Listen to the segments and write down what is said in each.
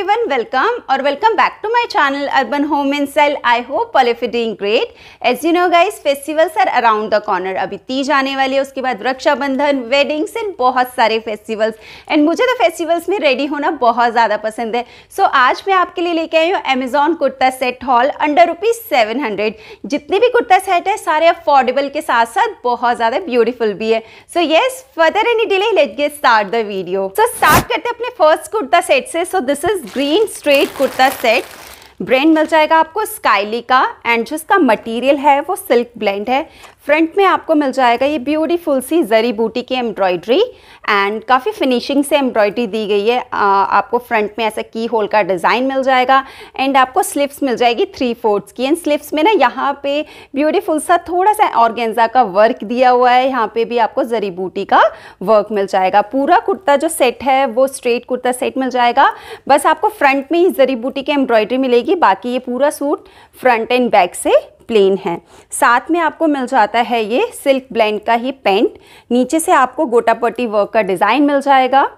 everyone welcome और welcome back to my channel urban home and sale I hope all of you doing great as you know guys festivals are around the corner Teej आने वाली है उसके बाद Rakshabandhan weddings and बहुत सारे festivals and मुझे तो फेस्टिवल्स में रेडी होना बहुत ज़्यादा पसंद है सो so, आज मैं आपके लिए लेके आई हूँ Amazon kurta set haul under rupees जितने भी कुर्ता सेट है सारे अफोर्डेबल के साथ साथ बहुत ज़्यादा ब्यूटीफुल भी है so yes further any delay let get start the video so start करते अपने फर्स्ट कुर्ता सेट से so this is green straight kurta set brand मिल जाएगा आपको स्काइली का एंड जिसका मटेरियल है वो सिल्क ब्लेंड है फ्रंट में आपको मिल जाएगा ये ब्यूटीफुल सी जरी बूटी की एम्ब्रॉयडरी एंड काफ़ी फिनिशिंग से एम्ब्रॉयडरी दी गई है आ, आपको फ्रंट में ऐसा की होल का डिज़ाइन मिल जाएगा एंड आपको स्लिप्स मिल जाएगी थ्री फोर्थ्स की एंड स्लिप्स में ना यहाँ पे ब्यूटीफुल सा थोड़ा सा ऑर्गेंजा का वर्क दिया हुआ है यहाँ पे भी आपको जरी बूटी का वर्क मिल जाएगा पूरा कुर्ता जो सेट है वो स्ट्रेट कुर्ता सेट मिल जाएगा बस आपको फ्रंट में ही जरी बूटी की एम्ब्रॉयडरी मिलेगी बाकी ये पूरा सूट फ्रंट एंड बैक से प्लेन है साथ में आपको मिल जाता है ये सिल्क ब्लेंड का ही पेंट नीचे से आपको गोटापट्टी वर्क का डिज़ाइन मिल जाएगा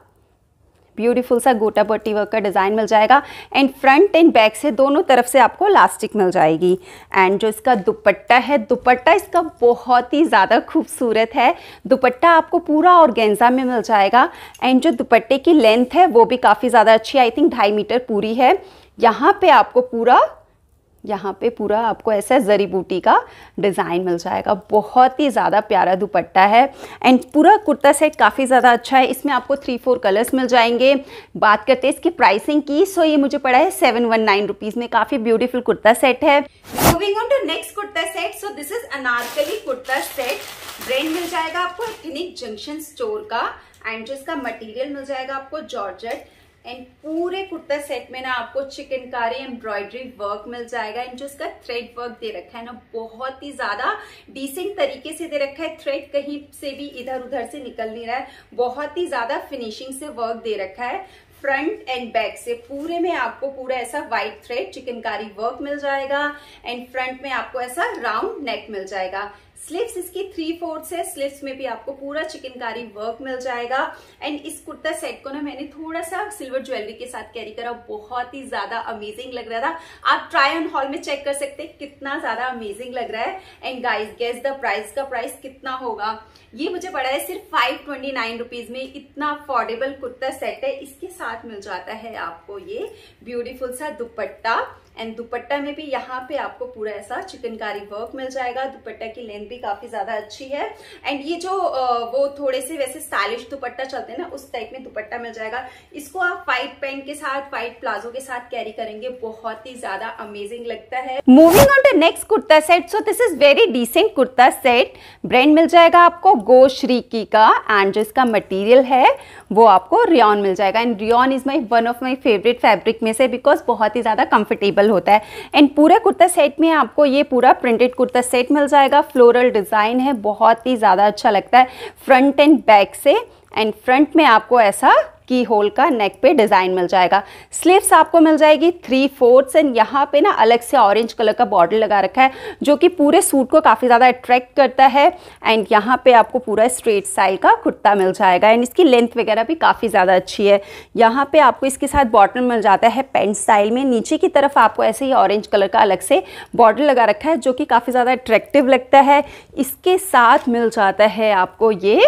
ब्यूटीफुल सा गोटा पट्टी वर्क का डिज़ाइन मिल जाएगा एंड फ्रंट एंड बैक से दोनों तरफ से आपको लास्टिक मिल जाएगी एंड जो इसका दुपट्टा है दुपट्टा इसका बहुत ही ज़्यादा खूबसूरत है दुपट्टा आपको पूरा और गेंजा में मिल जाएगा एंड जो दुपट्टे की लेंथ है वो भी काफ़ी ज़्यादा अच्छी आई थिंक ढाई मीटर पूरी है यहाँ पे आपको पूरा यहाँ पे पूरा आपको ऐसा जरी बूटी का डिज़ाइन मिल जाएगा बहुत ही ज़्यादा प्यारा दुपट्टा है एंड पूरा कुर्ता सेट काफ़ी ज़्यादा अच्छा है इसमें आपको थ्री फोर कलर्स मिल जाएंगे बात करते हैं इसकी प्राइसिंग की सो ये मुझे पड़ा है सेवन वन नाइन रुपीज़ में काफ़ी ब्यूटीफुल कुर्ता सेट है moving on to next kurta set so this is Anarkali kurta set brand मिल जाएगा आपको जंक्शन स्टोर का एंड जिसका मटीरियल मिल जाएगा आपको जॉर्जेट एंड पूरे कुर्ता सेट में ना आपको चिकनकारी एम्ब्रॉयडरी वर्क मिल जाएगा एंड जो इसका थ्रेड वर्क दे रखा है ना बहुत ही ज्यादा डिसेंट तरीके से दे रखा है थ्रेड कहीं से भी इधर उधर से निकल नहीं रहा है बहुत ही ज्यादा फिनिशिंग से वर्क दे रखा है फ्रंट एंड बैक से पूरे में आपको पूरा ऐसा व्हाइट थ्रेड चिकनकारी वर्क मिल जाएगा एंड फ्रंट में आपको ऐसा राउंड नेक मिल जाएगा स्लीव्स इसकी थ्री फोर्थ है स्लीव्स में भी आपको पूरा चिकनकारी वर्क मिल जाएगा एंड इस कुर्ता सेट को ना मैंने थोड़ा सा सिल्वर ज्वेलरी के साथ कैरी करा बहुत ही ज्यादा अमेजिंग लग रहा था आप ट्राई ऑन हॉल में चेक कर सकते हैं कितना ज्यादा अमेजिंग लग रहा है and guys guess the price का प्राइस कितना होगा ये मुझे पड़ा है सिर्फ फाइव ट्वेंटी नाइन रुपीज में इतना अफोर्डेबल कुर्ता सेट है इसके साथ मिल जाता है आपको ये ब्यूटीफुल सा दुपट्टा एंड दुपट्टा में भी यहाँ पे आपको पूरा ऐसा चिकनकारी वर्क मिल जाएगा दुपट्टा की लेंथ भी काफी ज्यादा अच्छी है एंड ये जो वो थोड़े से वैसे स्टाइलिश दुपट्टा चलते हैं ना उस टाइप में दुपट्टा मिल जाएगा इसको आप वाइट पैंट के साथ वाइट प्लाजो के साथ कैरी करेंगे बहुत ही ज्यादा अमेजिंग लगता है moving on to next kurta set so this is very decent kurta set brand मिल जाएगा आपको गो गोश्रीकी का एंड जो इसका मटेरियल है वो आपको रियॉन मिल जाएगा and rayon is my one of my favourite fabric में से बिकॉज बहुत ही ज़्यादा कंफर्टेबल होता है एंड पूरा कुर्ता सेट में आपको ये पूरा प्रिंटेड कुर्ता सेट मिल जाएगा फ्लोरल डिज़ाइन है बहुत ही ज़्यादा अच्छा लगता है फ्रंट एंड बैक से एंड फ्रंट में आपको ऐसा की होल का नेक पे डिज़ाइन मिल जाएगा स्लीव्स आपको मिल जाएगी थ्री फोर्थ्स एंड यहाँ पे ना अलग से ऑरेंज कलर का बॉर्डर लगा रखा है जो कि पूरे सूट को काफ़ी ज़्यादा अट्रैक्ट करता है एंड यहाँ पे आपको पूरा स्ट्रेट स्टाइल का कुर्ता मिल जाएगा एंड इसकी लेंथ वगैरह भी काफ़ी ज़्यादा अच्छी है यहाँ पर आपको इसके साथ बॉटल मिल जाता है पेंट स्टाइल में नीचे की तरफ आपको ऐसे ही ऑरेंज कलर का अलग से बॉर्डर लगा रखा है जो कि काफ़ी ज़्यादा अट्रैक्टिव लगता है इसके साथ मिल जाता है आपको ये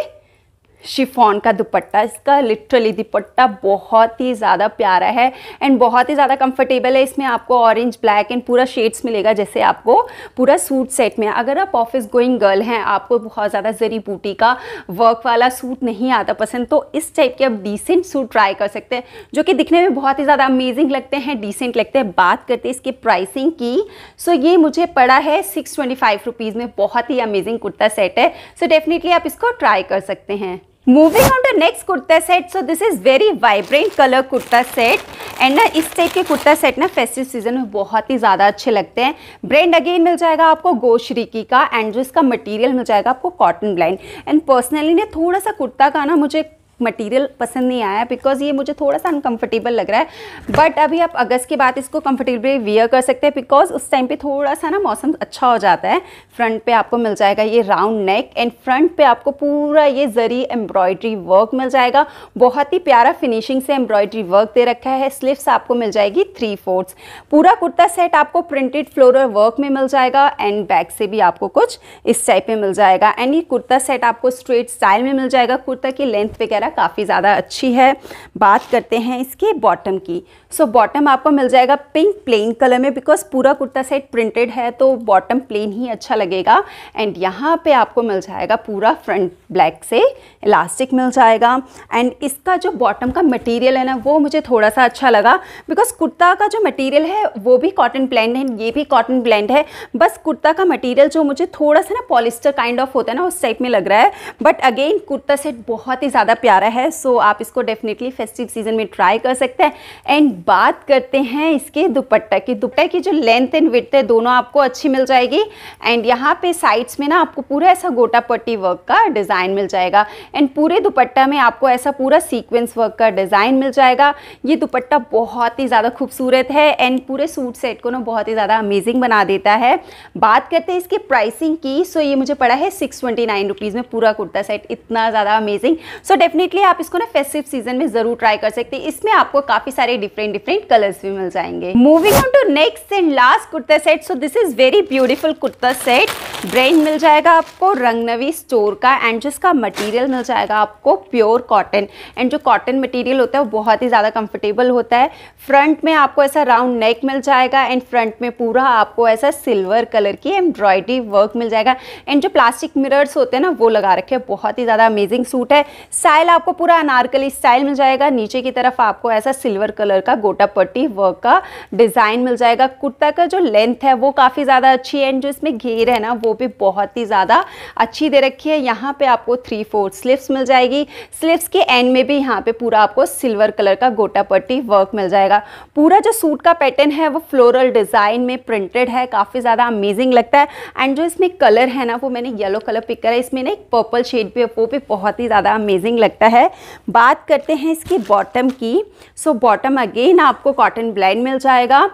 शिफॉन का दुपट्टा इसका लिटरली दुपट्टा बहुत ही ज़्यादा प्यारा है एंड बहुत ही ज़्यादा कंफर्टेबल है इसमें आपको ऑरेंज ब्लैक एंड पूरा शेड्स मिलेगा जैसे आपको पूरा सूट सेट में अगर आप ऑफिस गोइंग गर्ल हैं आपको बहुत ज़्यादा जरी बूटी का वर्क वाला सूट नहीं आता पसंद तो इस टाइप के आप डिसेंट सूट ट्राई कर सकते हैं जो कि दिखने में बहुत ही ज़्यादा अमेजिंग लगते हैं डिसेंट लगते हैं बात करते हैं इसके प्राइसिंग की सो ये मुझे पड़ा है सिक्स ट्वेंटी फाइव रुपीज़ में बहुत ही अमेजिंग कुर्ता सेट है सो डेफिनेटली आप इसको ट्राई कर सकते हैं moving on the next kurta set so this is very vibrant colour kurta set and ना इस टाइप के कुर्ता सेट ना फेस्टिव सीजन में बहुत ही ज़्यादा अच्छे लगते हैं ब्रांड अगेन मिल जाएगा आपको गोश्रीकी का एंड जो इसका मटेरियल मिल जाएगा आपको कॉटन ब्लाइंड एंड पर्सनली ना थोड़ा सा कुर्ता का ना मुझे मटेरियल पसंद नहीं आया बिकॉज ये मुझे थोड़ा सा अनकंफर्टेबल लग रहा है बट अभी आप अगस्त के बाद इसको कंफर्टेबली वेयर कर सकते हैं बिकॉज उस टाइम पे थोड़ा सा ना मौसम अच्छा हो जाता है फ्रंट पे आपको मिल जाएगा ये राउंड नेक एंड फ्रंट पे आपको पूरा ये जरी एम्ब्रॉयड्री वर्क मिल जाएगा बहुत ही प्यारा फिनिशिंग से एम्ब्रॉयड्री वर्क दे रखा है स्लिप्स आपको मिल जाएगी थ्री फोर्थ पूरा कुर्ता सेट आपको प्रिंटेड फ्लोरल वर्क में मिल जाएगा एंड बैक से भी आपको कुछ इस टाइप में मिल जाएगा एंड ये कुर्ता सेट आपको स्ट्रेट स्टाइल में मिल जाएगा कुर्ता की लेंथ वगैरह वगैरह काफ़ी ज़्यादा अच्छी है बात करते हैं इसके बॉटम की सो बॉटम आपको मिल जाएगा पिंक प्लेन कलर में बिकॉज पूरा कुर्ता सेट प्रिंटेड है तो बॉटम प्लेन ही अच्छा लगेगा एंड यहाँ पे आपको मिल जाएगा पूरा फ्रंट ब्लैक से इलास्टिक मिल जाएगा एंड इसका जो बॉटम का मटेरियल है ना वो मुझे थोड़ा सा अच्छा लगा बिकॉज कुर्ता का जो मटेरियल है वो भी कॉटन ब्लैंड है ये भी कॉटन ब्लैंड है बस कुर्ता का मटेरियल जो मुझे थोड़ा सा ना पॉलिस्टर काइंड ऑफ होता है ना उस टाइप में लग रहा है बट अगेन कुर्ता सेट बहुत ही ज़्यादा प्यारा है सो so आप इसको डेफिनेटली फेस्टिव सीजन में ट्राई कर सकते हैं एंड बात करते हैं इसके दुपट्टा की दुपट्टा की जो लेंथ एंड विथ है दोनों आपको अच्छी मिल जाएगी एंड यहाँ पे साइड्स में ना आपको पूरा ऐसा गोटा पट्टी वर्क का डिज़ाइन मिल जाएगा एंड पूरे दुपट्टा में आपको ऐसा पूरा सीक्वेंस वर्क का डिज़ाइन मिल जाएगा ये दुपट्टा बहुत ही ज़्यादा खूबसूरत है एंड पूरे सूट सेट को ना बहुत ही ज़्यादा अमेजिंग बना देता है बात करते हैं इसकी प्राइसिंग की सो ये मुझे पड़ा है सिक्स ट्वेंटी नाइन रुपीज़ में पूरा कुर्ता सेट इतना ज़्यादा अमेजिंग सो डेफिनेटली आप इसको ना फेस्टिव सीजन में ज़रूर ट्राई कर सकते हैं इसमें आपको काफ़ी सारे डिफरेंट डिफरेंट कलर्स भी मिल जाएंगे moving on to next and last kurta set so this is very beautiful kurta set brand मिल जाएगा आपको रंगनवी स्टोर का एंड जिसका मटेरियल मिल जाएगा आपको प्योर कॉटन एंड जो कॉटन मटेरियल होता है वो बहुत ही ज़्यादा कंफर्टेबल होता है फ्रंट में आपको ऐसा राउंड नेक मिल जाएगा एंड फ्रंट में पूरा आपको ऐसा सिल्वर कलर की एम्ब्रॉयडरी वर्क मिल जाएगा एंड जो प्लास्टिक मिरर्स होते हैं ना वो लगा रखे बहुत ही ज़्यादा अमेजिंग सूट है स्टाइल आपको पूरा अनारकली स्टाइल मिल जाएगा नीचे की तरफ आपको ऐसा सिल्वर कलर का गोटा पट्टी वर्क का डिज़ाइन मिल जाएगा कुर्ता का जो लेंथ है वो काफ़ी ज़्यादा अच्छी है एंड जो इसमें घेर है ना वो भी बहुत ही ज़्यादा अच्छी दे रखी है यहाँ पे आपको थ्री फोर स्लिप्स मिल जाएगी स्लिप्स के एंड में भी यहाँ पे पूरा आपको सिल्वर कलर का गोटा पट्टी वर्क मिल जाएगा पूरा जो सूट का पैटर्न है वो फ्लोरल डिज़ाइन में प्रिंटेड है काफ़ी ज़्यादा अमेजिंग लगता है एंड जो इसमें कलर है ना वो मैंने येलो कलर पिक करा इसमें ना एक पर्पल शेड भी वो भी बहुत ही ज़्यादा अमेजिंग लगता है बात करते हैं इसकी बॉटम की सो बॉटम अगेन आपको कॉटन ब्लाइंड मिल जाएगा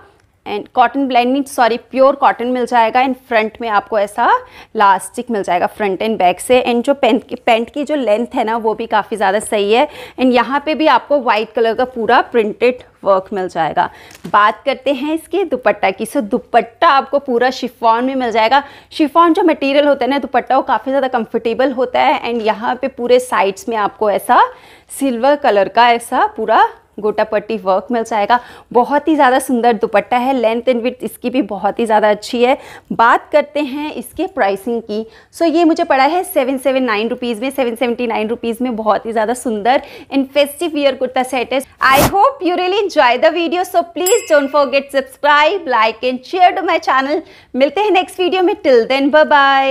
and cotton blended sorry pure cotton मिल जाएगा एंड फ्रंट में आपको ऐसा लास्टिक मिल जाएगा फ्रंट एंड बैक से एंड जो पेंट की पेंट की जो लेंथ है ना वो भी काफ़ी ज़्यादा सही है एंड यहाँ पे भी आपको वाइट कलर का पूरा प्रिंटेड वर्क मिल जाएगा बात करते हैं इसके दुपट्टा की सो दुपट्टा आपको पूरा शिफॉन में मिल जाएगा शिफॉन जो मटेरियल होता है ना दुपट्टा वो काफ़ी ज़्यादा कम्फर्टेबल होता है एंड यहाँ पर पूरे साइड्स में आपको ऐसा सिल्वर कलर का ऐसा पूरा गोटापट्टी वर्क मिल जाएगा बहुत ही ज़्यादा सुंदर दुपट्टा है लेंथ एंड विथ इसकी भी बहुत ही ज़्यादा अच्छी है बात करते हैं इसके प्राइसिंग की सो ये मुझे पड़ा है सेवन सेवन नाइन रुपीज़ में सेवन सेवेंटी नाइन रुपीज़ में बहुत ही ज़्यादा सुंदर and festive wear kurta set है I hope you really enjoy the video so please don't forget subscribe like and share to my channel मिलते हैं नेक्स्ट वीडियो में टिल देन बाय